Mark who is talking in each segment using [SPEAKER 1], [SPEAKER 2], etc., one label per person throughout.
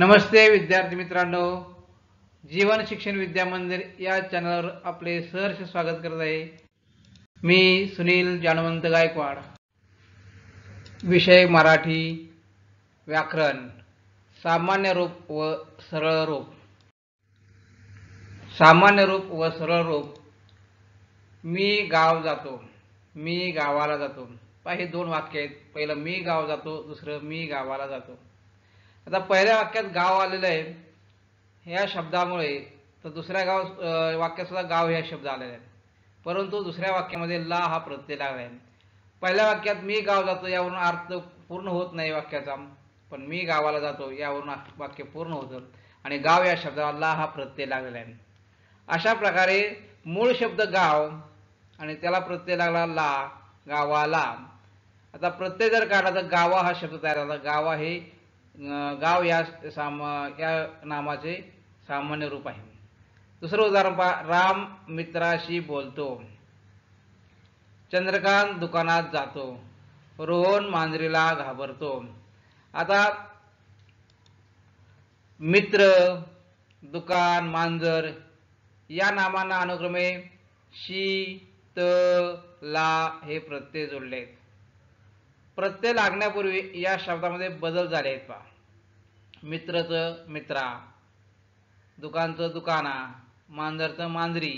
[SPEAKER 1] नमस्ते विद्यार्थी मित्रांनो जीवन शिक्षण विद्या मंदिर या चॅनलवर आपले सहर्ष स्वागत करत आहे मी सुनील जानवंत गायकवाड विषय मराठी व्याकरण सामान्य रूप व सरळ रूप सामान्य रूप व सरळ रूप मी गाव जातो मी गावाला जातो हे दोन वाक्य आहेत पहिलं मी गाव जातो दुसरं मी गावाला जातो आता पहिल्या वाक्यात गाव आलेलं आहे ह्या शब्दामुळे तर दुसऱ्या गाव वाक्यात सुद्धा गाव ह्या शब्द आलेला आहे परंतु दुसऱ्या वाक्यामध्ये ला हा प्रत्यय लागला आहे पहिल्या वाक्यात मी गाव जातो यावरून अर्थ पूर्ण होत नाही वाक्याचा पण मी गावाला जातो यावरून वाक्य पूर्ण होतं आणि गाव या शब्दाला ला हा प्रत्यय लागलेला आहे अशा प्रकारे मूळ शब्द गाव आणि त्याला प्रत्यय लागला ला गावाला आता प्रत्यय जर काढला तर गावा हा शब्द तयार झाला गावा हे गाव या साम या नामाचे सामान्य रूप आहे दुसरं उदाहरण पहा राम मित्राशी बोलतो चंद्रकांत दुकानात जातो रोहन मांजरीला घाबरतो आता मित्र दुकान मांजर या नामांना अनुक्रमे शी त ला हे प्रत्यय जोडले प्रत्यय लागण्यापूर्वी या शब्दामध्ये बदल झाले आहेत पहा मित्रचं मित्रा दुकानचं दुकाना मांजरचं मांजरी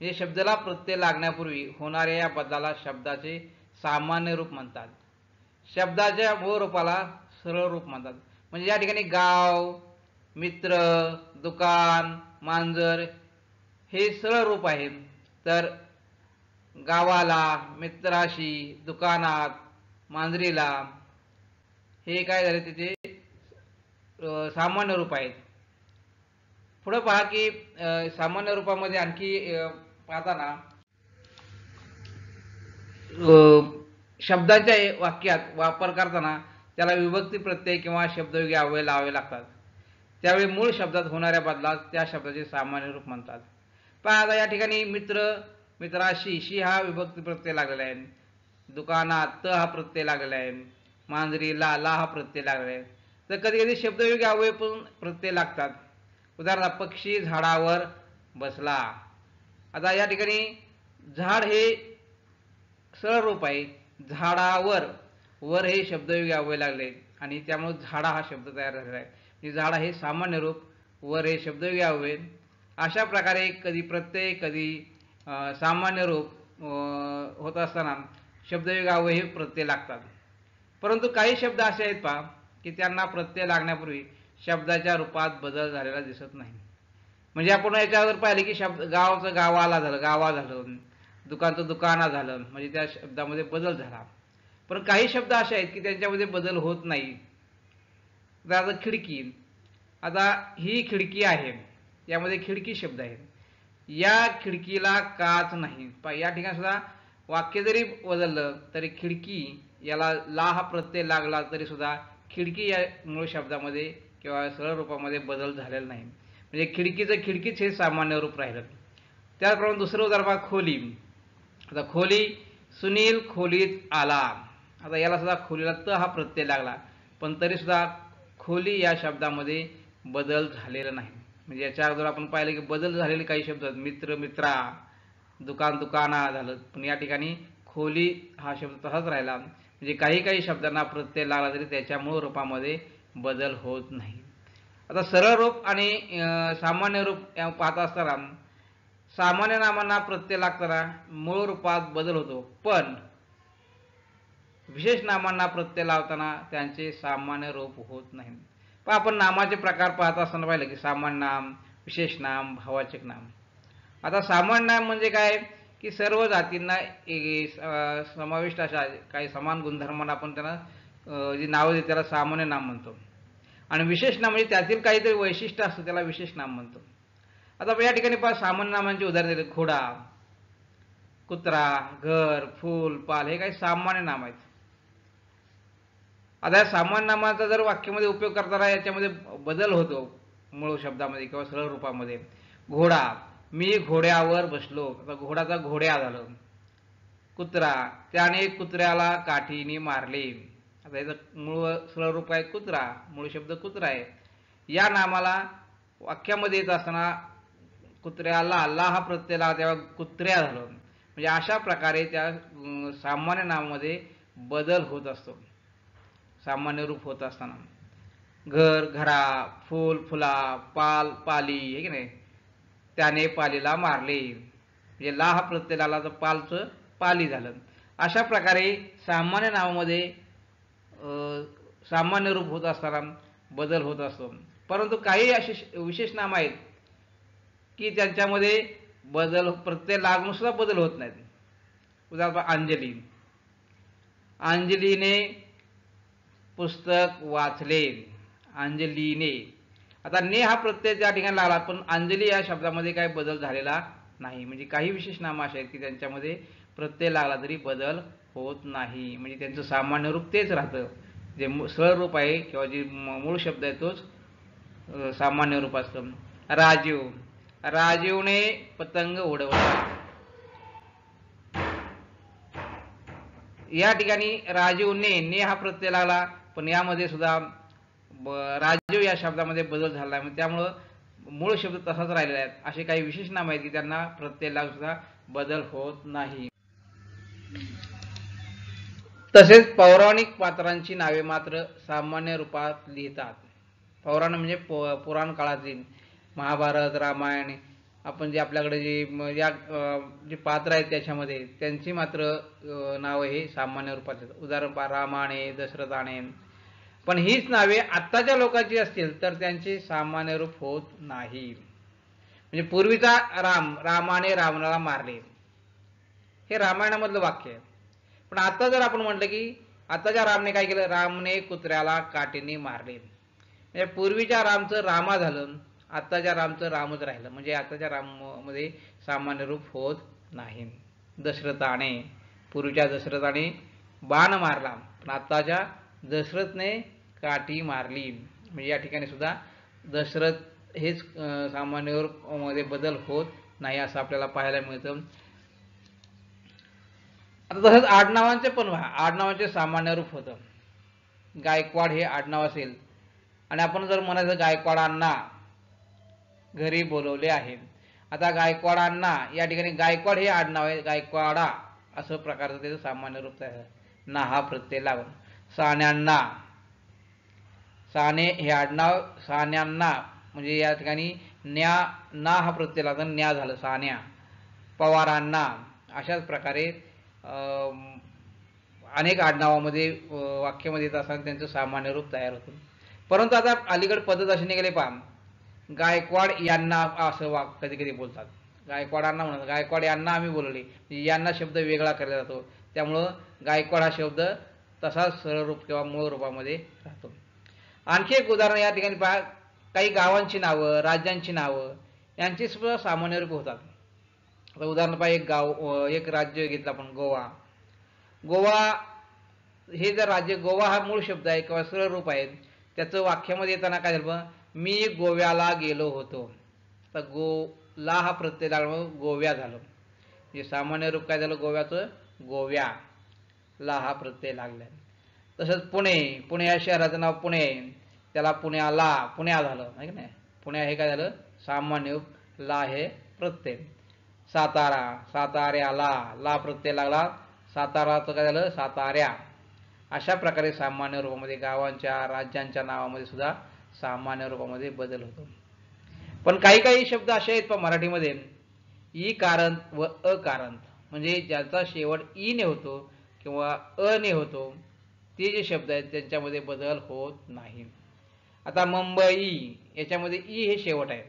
[SPEAKER 1] हे शब्दाला प्रत्यय लागण्यापूर्वी होणाऱ्या या बदलाला शब्दाचे सामान्य रूप म्हणतात शब्दाच्या मूळ रूपाला सरळ रूप म्हणतात म्हणजे या ठिकाणी गाव मित्र दुकान मांजर हे सरळ रूप आहेत तर गावाला मित्राशी दुकानात मांजरीला हे काय झाले तिथे सामान्य रूप आहेत पुढं पहा की सामान्य रूपामध्ये आणखी पाहताना शब्दाच्या वाक्यात वापर करताना त्याला विभक्ती प्रत्यय किंवा शब्दयोगी अवय लावावे लागतात त्यावेळी मूळ शब्दात होणाऱ्या बदलात त्या शब्दाचे सामान्य रूप म्हणतात पण आता या ठिकाणी मित्र मित्राशी शी हा विभक्ती प्रत्यय लागलेला आहे दुकानात त हा प्रत्यय लागला आहे मांजरीला ला हा प्रत्यय लागला आहे तर कधी कधी शब्दयोगी अवय पण प्रत्यय लागतात उदाहरणार्थ पक्षी झाडावर बसला आता या ठिकाणी झाड हे सरळ रूप आहे झाडावर वर हे शब्दयोगी अवय लागले आणि त्यामुळे झाडा हा शब्द तयार झालेला आहे म्हणजे झाडा हे सामान्य रूप वर हे शब्दयोगी अवय अशा प्रकारे कधी प्रत्यय कधी सामान्य रूप होत असताना शब्दयोगाव हे प्रत्यय लागतात परंतु काही शब्द असे आहेत पहा की त्यांना प्रत्यय लागण्यापूर्वी शब्दाच्या रूपात बदल झालेला दिसत नाही म्हणजे आपण याच्यावर पाहिले की शब्द गावाचं गावाला झालं गावा झालं दुकानचं दुकाना झालं म्हणजे त्या शब्दामध्ये बदल झाला पण काही शब्द असे आहेत की त्यांच्यामध्ये बदल होत नाही आता खिडकी आता ही खिडकी आहे यामध्ये खिडकी शब्द आहे या खिडकीला काच नाही या ठिकाणी सुद्धा वाक्य जरी बदललं तरी खिडकी याला ला हा प्रत्यय लागला तरी सुद्धा खिडकी या मूळ शब्दामध्ये किंवा सरळ रूपामध्ये बदल झालेला नाही म्हणजे खिडकीचं खिडकीच हे सामान्य रूप राहिलं त्याचप्रमाणे दुसरं उदाहरण खोली आता खोली सुनील खोलीत आला आता याला सुद्धा खोलीला त हा प्रत्यय लागला पण तरीसुद्धा खोली या शब्दामध्ये बदल झालेला नाही म्हणजे याच्या अगोदर आपण पाहिलं की बदल झालेले काही शब्द मित्र मित्रा दुकान दुकाना झालं पण या ठिकाणी खोली हा शब्द तसाच राहिला म्हणजे काही काही शब्दांना प्रत्यय लागला तरी त्याच्या मूळ रूपामध्ये बदल होत नाही आता सरळ रूप आणि सामान्य रूप पाहत असताना सामान्य नामांना प्रत्यय लागताना मूळ रूपात बदल होतो पण विशेष नामांना प्रत्यय लावताना त्यांचे सामान्य रूप होत नाही पण आपण नामाचे प्रकार पाहत असताना पाहिलं की सामान्य नाम विशेष नाम भावाचक नाम आता सामान नाम म्हणजे काय की सर्व जातींना समाविष्ट अशा काही समान गुणधर्मांना आपण त्यांना जी नावं देते त्याला सामान्य नाम म्हणतो आणि विशेष नाम म्हणजे त्यातील काहीतरी वैशिष्ट्य असतं त्याला विशेष नाम म्हणतो आता या ठिकाणी पहा सामान्य नामांची उदाहरण दिले घोडा कुत्रा घर फूल पाल हे काही सामान्य नाम आहेत आता या सामान्य नामाचा जर वाक्यामध्ये उपयोग करताना याच्यामध्ये बदल होतो मूळ शब्दामध्ये किंवा सरळ रूपामध्ये घोडा मी घोड्यावर बसलो आता घोड्याचा घोड्या झालं कुत्रा त्याने कुत्र्याला काठीने मारले आता याचं मूळ सरळ रूप आहे कुत्रा मूळ शब्द कुत्रा आहे या नामाला वाक्यामध्ये येत असताना कुत्र्याला अल्ला हा प्रत्ययाला तेव्हा कुत्र्या झालं म्हणजे अशा प्रकारे त्या सामान्य नामामध्ये बदल होत असतो सामान्य रूप होत असताना घर घरा फूल फुला पाल पाली हे की नाही त्याने पालीला मारले म्हणजे लाह प्रत्यय आला तर पालचं पाली झालं अशा प्रकारे सामान्य नावामध्ये सामान्य रूप होत असताना बदल होत असतो परंतु काही असे विशेष नाम आहेत की त्यांच्यामध्ये बदल प्रत्यय लागूनसुद्धा बदल होत नाहीत उदाहरणार्थ अंजली अंजलीने पुस्तक वाचले अंजलीने आता ने हा प्रत्यय त्या ठिकाणी लागला पण अंजली या शब्दामध्ये काय बदल झालेला नाही म्हणजे काही विशेष नामं असे आहेत की त्यांच्यामध्ये प्रत्यय लागला तरी बदल होत नाही म्हणजे त्यांचं सामान्य रूप तेच राहतं जे सरळ रूप आहे किंवा जे मूळ शब्द आहे तोच सामान्य रूप असतो राजीव राजीवने पतंग उडवला या ठिकाणी राजीवने ने हा प्रत्यय लागला पण यामध्ये सुद्धा राजीव या शब्दामध्ये बदल झाला आहे त्यामुळं मूळ शब्द तसाच राहिलेला आहे असे काही विशेष नाम आहेत की त्यांना प्रत्ययाला सुद्धा बदल होत नाही तसेच पौराणिक पात्रांची नावे मात्र सामान्य रूपात लिहितात पौराण म्हणजे पुराण काळातील महाभारत रामायण आपण जे आपल्याकडे जे या जे पात्र आहेत त्याच्यामध्ये त्यांची मात्र नावं हे सामान्य रूपात येतात उदाहरण रामाने दशरथाने पण हीच नावे आत्ताच्या लोकांची असतील तर त्यांचे सामान्य रूप होत नाही म्हणजे पूर्वीचा राम रामाने रावणाला मारले हे रामायणामधलं वाक्य आहे पण आता जर आपण म्हटलं की आताच्या रामने काय केलं रामने कुत्र्याला काठीने मारले म्हणजे पूर्वीच्या रामचं रामा झालं आत्ताच्या रामचं रामच राहिलं म्हणजे आताच्या राममध्ये सामान्य रूप होत नाही दशरथाने पूर्वीच्या दशरथाने बाण मारला पण आत्ताच्या दशरथने काठी मारली म्हणजे या ठिकाणी सुद्धा दशरथ हेच सामान्यवर मध्ये बदल होत नाही असं आपल्याला पाहायला मिळतं
[SPEAKER 2] आता तसंच आडनावांचे
[SPEAKER 1] पण व्हा आडनावांचे सामान्य रूप होतं गायकवाड हे आडनाव असेल आणि आपण जर म्हणायचं गायकवाडांना घरी बोलवले आहे आता गायकवाडांना या ठिकाणी गायकवाड हे आडनाव आहे गायकवाडा असं प्रकारचं त्याचं सामान्य रूप आहे ना हा प्रत्यय लावून साण्यांना साने हे आडनाव सान्यांना म्हणजे या ठिकाणी न्या ना हा प्रत्यय लागतो न्या झालं सान्या पवारांना अशाच प्रकारे अनेक आडनावामध्ये वाक्यामध्ये येत असताना त्यांचं सामान्य रूप तयार होतं परंतु आता अलीकड पद्धत अशी निघाले पहा गायकवाड यांना असं वा कधी कधी बोलतात गायकवाडांना म्हणतात गायकवाड यांना आम्ही बोलले म्हणजे यांना शब्द वेगळा केला जातो त्यामुळं गायकवाड हा शब्द तसाच सरळ रूप किंवा मूळ रूपामध्ये राहतो आणखी एक उदाहरण या ठिकाणी पहा काही गावांची नावं राज्यांची नावं यांची सुद्धा सामान्य रूप होतात आता उदाहरण पहा एक गाव एक राज्य घेतलं आपण गोवा गोवा हे जर राज्य गोवा हा मूळ शब्द आहे किंवा सरळ रूप आहे त्याचं वाक्यामध्ये येताना काय झालं मी गोव्याला गेलो होतो तर गो ला हा प्रत्यय लागला गोव्या झालं म्हणजे सामान्य रूप काय झालं गोव्याचं गोव्या ला हा प्रत्यय लागला तसंच पुणे पुणे या शहराचं नाव पुणे त्याला पुण्याला पुण्या झालं नाही की नाही पुण्या हे काय झालं सामान्य ला हे प्रत्यय सातारा साताऱ्याला ला प्रत्यय लागला साताराचं काय झालं साताऱ्या अशा प्रकारे सामान्य रूपामध्ये गावांच्या राज्यांच्या नावामध्ये सुद्धा सामान्य रूपामध्ये बदल होतो पण काही काही शब्द असे आहेत पण मराठीमध्ये ई कारण व अकारण म्हणजे ज्याचा शेवट ई ने होतो किंवा अ ने होतो ते जे शब्द आहेत त्यांच्यामध्ये बदल होत नाही आता मुंबई याच्यामध्ये ई हे शेवट आहे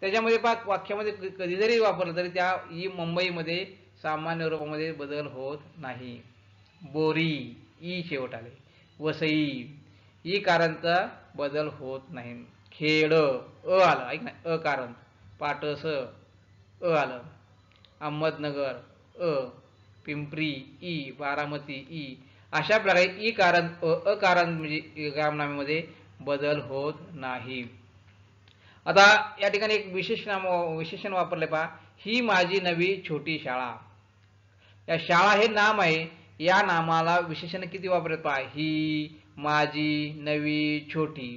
[SPEAKER 1] त्याच्यामध्ये पा वाक्यामध्ये कधी जरी वापरलं तरी त्या ई मुंबईमध्ये सामान्य रूपामध्ये बदल होत नाही बोरी ई शेवट आले वसई ई कारणचा बदल होत नाही खेड अ आलं ऐक ना अ कारण पाटस अ आलं अहमदनगर अ पिंपरी ई बारामती ई अशा प्रकारे ई कारण अ कारण म्हणजे ग्रामनामेमध्ये बदल होत नाही आता या ठिकाणी एक विशेष नाम विशेषण वापरले पहा ही माझी नवी छोटी शाळा या शाळा हे नाम आहे या नामाला विशेषण किती वापरले पहा ही माझी नवी छोटी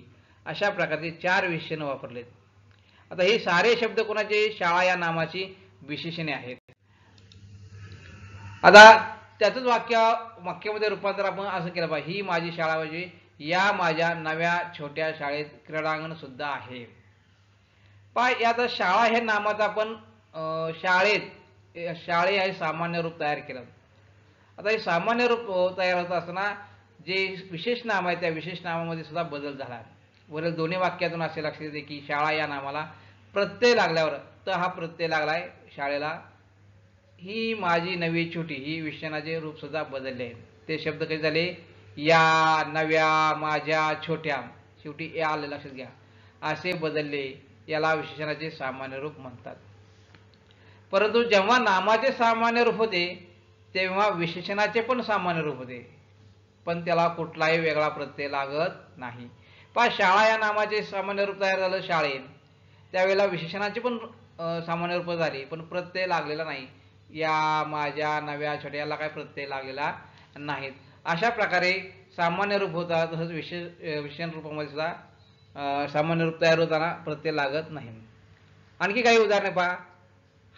[SPEAKER 1] अशा प्रकारचे चार विशेषण वापरलेत आता हे सारे शब्द कोणाचे शाळा या नामाची विशेषणे आहेत आता त्याच वाक्य वाक्यामध्ये रूपांतर आपण असं केलं पाहिजे ही माझी शाळा म्हणजे या माझ्या नव्या छोट्या शाळेत क्रीडांगण सुद्धा आहे पाय यात शाळा हे नामाचा आपण शाळेत शाळे हे सामान्य रूप तयार केलं आता हे सामान्य रूप तयार होत असताना जे विशेष नाम आहे त्या विशेष नामामध्ये सुद्धा बदल झाला वरील दोन्ही वाक्यातून असे लक्षात येते की शाळा या नामाला प्रत्यय लागल्यावर तर हा प्रत्यय लागलाय शाळेला ही माझी नवी छोटी ही रूप रूपसुद्धा बदलले आहे ते शब्द कधी झाले या नव्या माझ्या छोट्या शेवटी या आले लक्षात घ्या असे बदलले याला विशेषणाचे सामान्य रूप म्हणतात परंतु जेव्हा नामाचे सामान्य रूप होते तेव्हा विशेषणाचे पण सामान्य रूप होते पण त्याला कुठलाही वेगळा प्रत्यय लागत नाही पा शाळा या नामाचे सामान्य रूप तयार झालं शाळेत त्यावेळेला विशेषणाचे पण सामान्य रूप झाले पण प्रत्यय लागलेला नाही या माझ्या नव्या छोट्याला काय प्रत्यय लागलेला नाहीत अशा प्रकारे सामान्य रूप होता तसंच विशेष विशेष रूपामध्ये सुद्धा सामान्य रूप तयार होताना प्रत्यय लागत नाही आणखी काही उदाहरणे पहा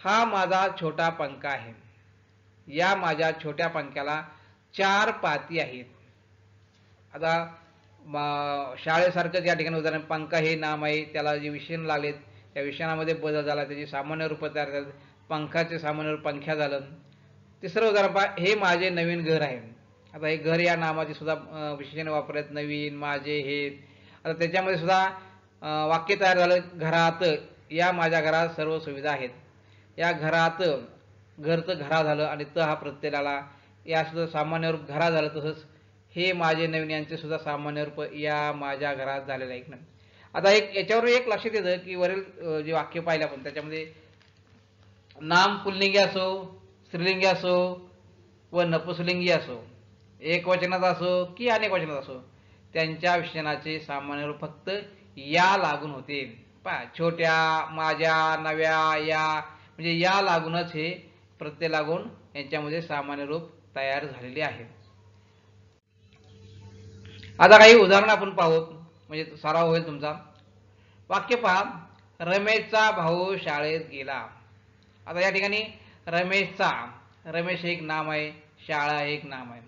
[SPEAKER 1] हा माझा छोटा पंखा आहे या माझ्या छोट्या पंख्याला चार पाती आहेत आता शाळेसारखंच या ठिकाणी उदाहरण पंखा हे नाम आहे त्याला जे विषण लागलेत त्या विषणामध्ये बदल झाला त्याची सामान्य रूप तयार झालं पंखाचे सामान्य रूप पंख्या झालं तिसरं उदाहरण पहा हे माझे नवीन घर आहे आता हे घर या नामाचे सुद्धा विशेषण वापरत नवीन माझे हे आता त्याच्यामध्ये सुद्धा वाक्य तयार झालं घरात या माझ्या घरात सर्व सुविधा आहेत या घरात घरचं घरा झालं आणि त हा या यासुद्धा सामान्य रूप घरा झालं तसंच हे माझे नवीन यांचे सुद्धा सामान्य रूप या माझ्या घरात झालेलं आहे ना आता एक याच्यावर एक लक्षात येतं की वरील जे वाक्य पाहिलं आपण त्याच्यामध्ये नाम पुल्लिंगी असो स्त्रीलिंगी असो व नपुसलिंगी असो एक वचनाचा असो की अनेक वचनात असो त्यांच्या विषयाचे सामान्य रूप फक्त या लागून होते पा छोट्या माझ्या नव्या या म्हणजे या लागूनच हे प्रत्यय लागून यांच्यामध्ये सामान्य रूप तयार झालेले आहे आता काही उदाहरण आपण पाहू म्हणजे सराव होईल तुमचा वाक्य पहा रमेशचा भाऊ शाळेत गेला आता या ठिकाणी रमेशचा रमेश एक नाम आहे शाळा एक नाम आहे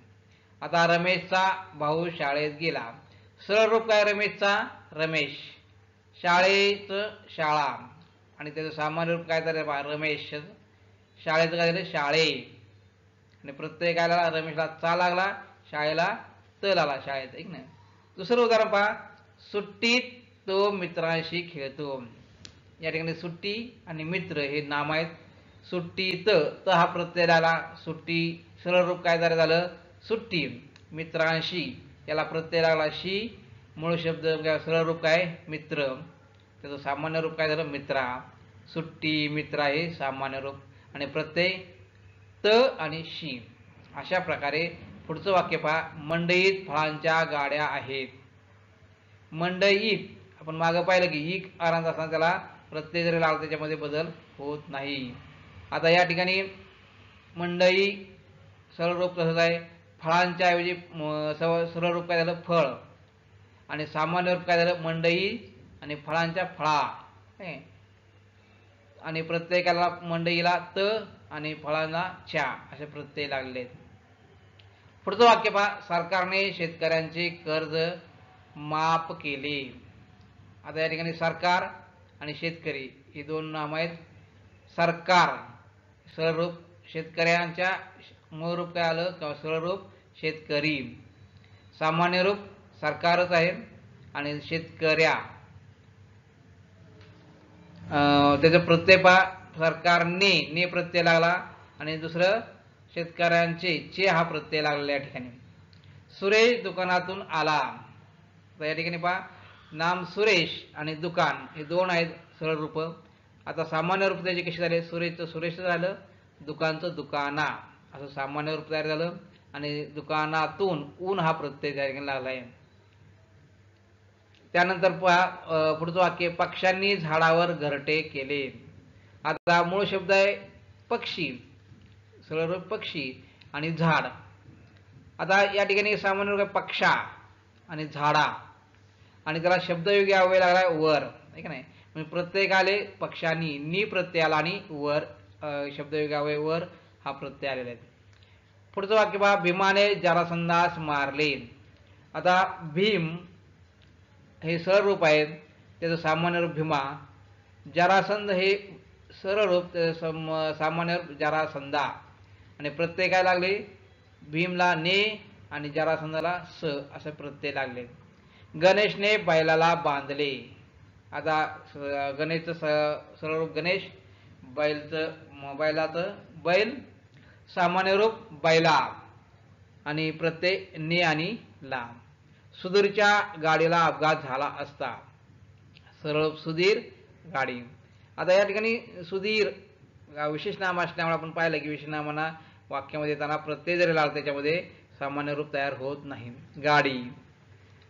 [SPEAKER 1] आता रमेशचा भाऊ शाळेत गेला सरळ रूप काय रमेशचा रमेश शाळेच शाळा आणि त्याचं सामान्य रूप काय तर रमेश शाळेचं काय झालं शाळे आणि प्रत्येकाला रमेशला चा लागला शाळेला त आला शाळेत ऐक ना दुसरं उदाहरण पहा सुट्टीत तो मित्रांशी खेळतो या ठिकाणी सुट्टी आणि मित्र हे नाम आहेत सुट्टी त हा प्रत्यय आला सुट्टी सरळ रूप काय झालं सुट्टी मित्रांशी याला प्रत्यय लागला शी मूळ शब्द सरळ रूप काय मित्र त्याचं सामान्य रूप काय झालं मित्रा सुट्टी मित्रा हे सामान्य रूप आणि प्रत्यय त आणि शी अशा प्रकारे पुढचं वाक्य पहा मंडईत फळांच्या गाड्या आहेत मंडईत आपण मागं पाहिलं की ही आरांत असताना त्याला प्रत्यय जरी लागला त्याच्यामध्ये बदल होत नाही आता या ठिकाणी मंडई सरळ रूप कसं आहे फळांच्या ऐवजी सर्व सरळ रूप काय झालं फळ आणि सामान्य रूप काय झालं मंडई आणि फळांच्या फळा आणि प्रत्येकाला मंडईला त आणि फळांना छा असे प्रत्यय लागले पुढचं वाक्य पहा सरकारने शेतकऱ्यांचे कर्ज माफ केले आता या ठिकाणी सरकार आणि शेतकरी ही दोन नाम आहेत सरकार रूप शेतकऱ्यांच्या मूळ रूप काय आलं किंवा रूप शेतकरी सामान्य रूप सरकारच आहे आणि शेतकऱ्या त्याचं प्रत्यय पा सरकारने ने प्रत्यय लागला आणि दुसरं शेतकऱ्यांचे चे हा प्रत्यय लागलेला या ठिकाणी सुरेश दुकानातून आला तर या ठिकाणी पहा नाम सुरेश आणि दुकान हे दोन आहेत सरळ रूप आता सामान्य रूप त्याचे कसे झाले सुरेशचं सुरेश झालं दुकानचं दुकाना असं सामान्य रूप तयार झालं आणि दुकानातून ऊन हा प्रत्यय त्या ठिकाणी लागला त्यानंतर पहा पुढचं वाक्य पक्ष्यांनी झाडावर घरटे केले आता मूळ शब्द आहे पक्षी सरळ पक्षी आणि झाड आता या ठिकाणी सामान्य पक्षा आणि झाडा आणि त्याला शब्दयोगी यावे लागलाय लागलाय वर आहे का नाही म्हणजे प्रत्येकाले पक्षांनी नी प्रत्यय आला आणि वर शब्दयोगावे वर हा प्रत्यय आलेला आहे पुढचं वाक्य पहा भीमाने जरासंधास मारले आता भीम हे सरळ रूप आहेत त्याचं सामान्य रूप भीमा जरासंध हे सरळ रूप त्याचं सामान्य रूप जरासंधा आणि प्रत्यय काय लागले भीमला ने आणि जरासंधाला स असे प्रत्यय लागले गणेशने बैलाला बांधले आता गणेशचं स सरळ रूप गणेश बैलचं बैलाचं बैल सामान्य रूप बैला आणि प्रत्यय ने आणि लांब सुधीरच्या गाडीला अपघात झाला असता सरळ सुधीर गाडी आता या ठिकाणी सुधीर विशेष नाम असल्यामुळे आपण पाहिलं की विशेष नामांना वाक्यामध्ये येताना प्रत्यय जरी लागला त्याच्यामध्ये सामान्य रूप तयार होत नाही गाडी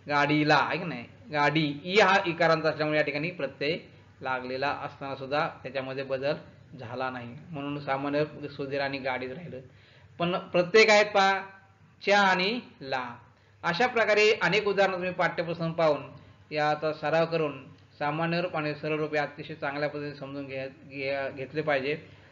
[SPEAKER 1] गाडीला आहे की नाही गाडी ई हा इकारांचा असल्यामुळे या ठिकाणी प्रत्यय लागलेला असताना सुद्धा त्याच्यामध्ये बदल झाला नाही म्हणून सामान्य सुधीर आणि गाडीत राहिलं पण प्रत्येक आहेत पा च्या आणि ला अशा प्रकारे अनेक उदाहरणं तुम्ही पाठ्यपुस्तक पाहून याचा सराव करून सामान्य रूप आणि सरळ रूप हे अतिशय चांगल्या पद्धतीने समजून घे घेतले पाहिजे